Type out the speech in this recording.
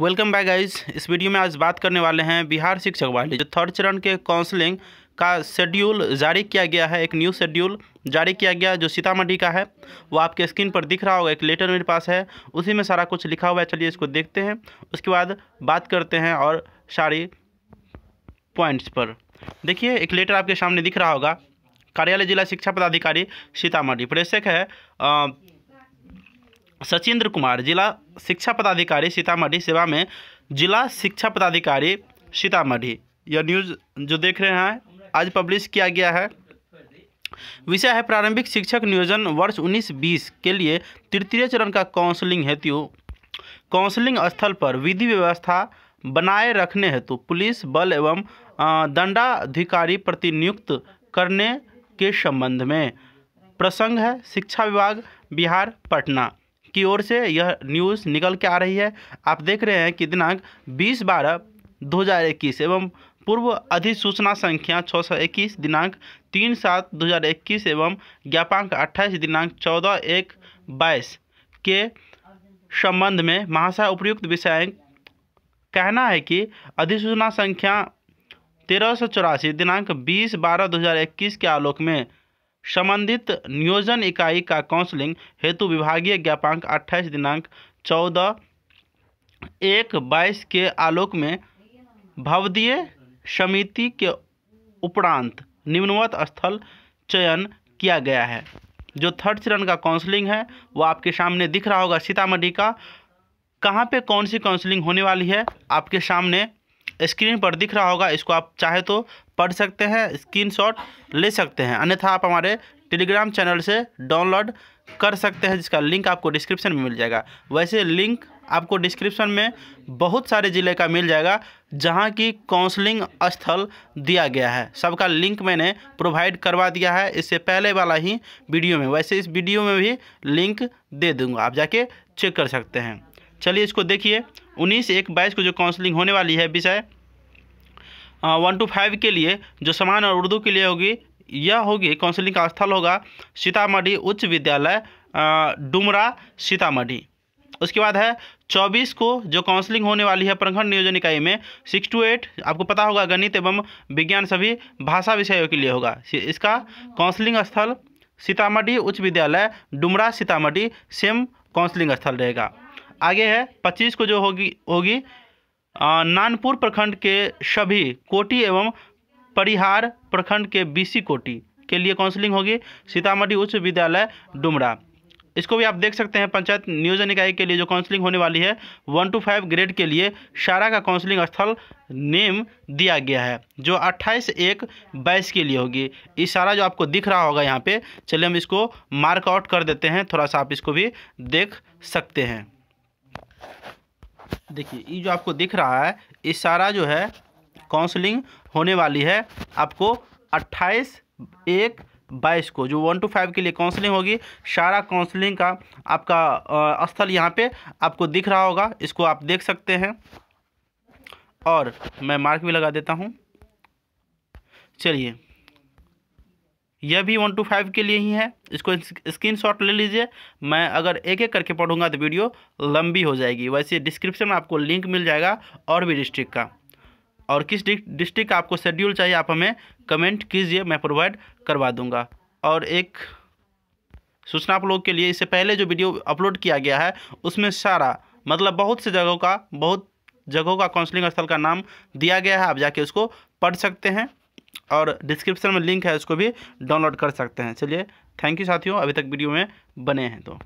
welcome back guys इस video में आज बात करने वाले हैं बिहार शिक्षक वाले जो थर्ड चरण के काउंसलिंग का शेड्यूल जारी किया गया है एक न्यू शेड्यूल जारी किया गया जो सीतामढ़ी का है वो आपके स्क्रीन पर दिख रहा होगा एक लेटर मेरे पास है उसी में सारा कुछ लिखा हुआ है चलिए इसको देखते हैं उसके बाद बात करते हैं और सारी पॉइंट्स पर देखिए एक लेटर आपके सामने दिख रहा होगा कार्यालय जिला शिक्षा पदाधिकारी सीतामढ़ी प्रेषक है आ, सचिंद्र कुमार जिला शिक्षा पदाधिकारी सीतामढ़ी सेवा में जिला शिक्षा पदाधिकारी सीतामढ़ी यह न्यूज़ जो देख रहे हैं आज पब्लिश किया गया है विषय है प्रारंभिक शिक्षक नियोजन वर्ष 19-20 के लिए तृतीय चरण का काउंसलिंग हेतु काउंसलिंग स्थल पर विधि व्यवस्था बनाए रखने हेतु पुलिस बल एवं दंडाधिकारी प्रतिनियुक्त करने के संबंध में प्रसंग है शिक्षा विभाग बिहार पटना की ओर से यह न्यूज़ निकल के आ रही है आप देख रहे हैं कि दिनांक बीस बारह दो हज़ार इक्कीस एवं पूर्व अधिसूचना संख्या छः सौ इक्कीस दिनांक तीन सात दो हज़ार इक्कीस एवं ज्ञापांक अट्ठाईस दिनांक चौदह एक बाईस के संबंध में महाशय उपयुक्त विषय कहना है कि अधिसूचना संख्या तेरह सौ चौरासी दिनांक बीस बारह दो हज़ार इक्कीस के आलोक में संबंधित नियोजन इकाई का काउंसलिंग हेतु विभागीय ज्ञापांक 28 दिनांक चौदह एक बाईस के आलोक में भवदीय समिति के उपरांत निम्नवत स्थल चयन किया गया है जो थर्ड चरण का काउंसलिंग है वो आपके सामने दिख रहा होगा सीतामढ़ी का कहाँ पे कौन सी काउंसलिंग होने वाली है आपके सामने स्क्रीन पर दिख रहा होगा इसको आप चाहे तो पढ़ सकते हैं स्क्रीनशॉट ले सकते हैं अन्यथा आप हमारे टेलीग्राम चैनल से डाउनलोड कर सकते हैं जिसका लिंक आपको डिस्क्रिप्शन में मिल जाएगा वैसे लिंक आपको डिस्क्रिप्शन में बहुत सारे ज़िले का मिल जाएगा जहाँ की काउंसलिंग स्थल दिया गया है सबका लिंक मैंने प्रोवाइड करवा दिया है इससे पहले वाला ही वीडियो में वैसे इस वीडियो में भी लिंक दे दूँगा आप जाके चेक कर सकते हैं चलिए इसको देखिए उन्नीस एक बाईस को जो काउंसलिंग होने वाली है विषय वन टू फाइव के लिए जो समान और उर्दू के लिए होगी यह होगी काउंसलिंग का स्थल होगा सीतामढ़ी उच्च विद्यालय डुमरा सीतामढ़ी उसके बाद है 24 को जो काउंसलिंग होने वाली है प्रखंड नियोजन इकाई में सिक्स टू एट आपको पता होगा गणित एवं विज्ञान सभी भाषा विषयों के लिए होगा इसका काउंसलिंग स्थल सीतामढ़ी उच्च विद्यालय डुमरा सीतामढ़ी सेम काउंसलिंग स्थल रहेगा आगे है पच्चीस को जो होगी होगी नानपुर प्रखंड के सभी कोटी एवं परिहार प्रखंड के बीसी कोटी के लिए काउंसलिंग होगी सीतामढ़ी उच्च विद्यालय डुमरा इसको भी आप देख सकते हैं पंचायत नियोजन इकाई के लिए जो काउंसलिंग होने वाली है वन टू फाइव ग्रेड के लिए शारा का काउंसलिंग स्थल नेम दिया गया है जो अट्ठाईस एक बाईस के लिए होगी इशारा जो आपको दिख रहा होगा यहाँ पे चलिए हम इसको मार्क आउट कर देते हैं थोड़ा सा आप इसको भी देख सकते हैं देखिए ये जो आपको दिख रहा है ये सारा जो है काउंसलिंग होने वाली है आपको 28 एक बाईस को जो वन टू फाइव के लिए काउंसलिंग होगी सारा काउंसलिंग का आपका स्थल यहाँ पे आपको दिख रहा होगा इसको आप देख सकते हैं और मैं मार्क भी लगा देता हूँ चलिए यह भी वन टू फाइव के लिए ही है इसको स्क्रीनशॉट ले लीजिए मैं अगर एक एक करके पढ़ूंगा तो वीडियो लंबी हो जाएगी वैसे डिस्क्रिप्शन में आपको लिंक मिल जाएगा और भी डिस्ट्रिक्ट का और किस डिस्ट्रिक्ट का आपको शेड्यूल चाहिए आप हमें कमेंट कीजिए मैं प्रोवाइड करवा दूँगा और एक सूचना आप लोग के लिए इससे पहले जो वीडियो अपलोड किया गया है उसमें सारा मतलब बहुत से जगहों का बहुत जगहों का काउंसलिंग स्थल का नाम दिया गया है आप जाके उसको पढ़ सकते हैं और डिस्क्रिप्शन में लिंक है उसको भी डाउनलोड कर सकते हैं चलिए थैंक यू साथियों अभी तक वीडियो में बने हैं तो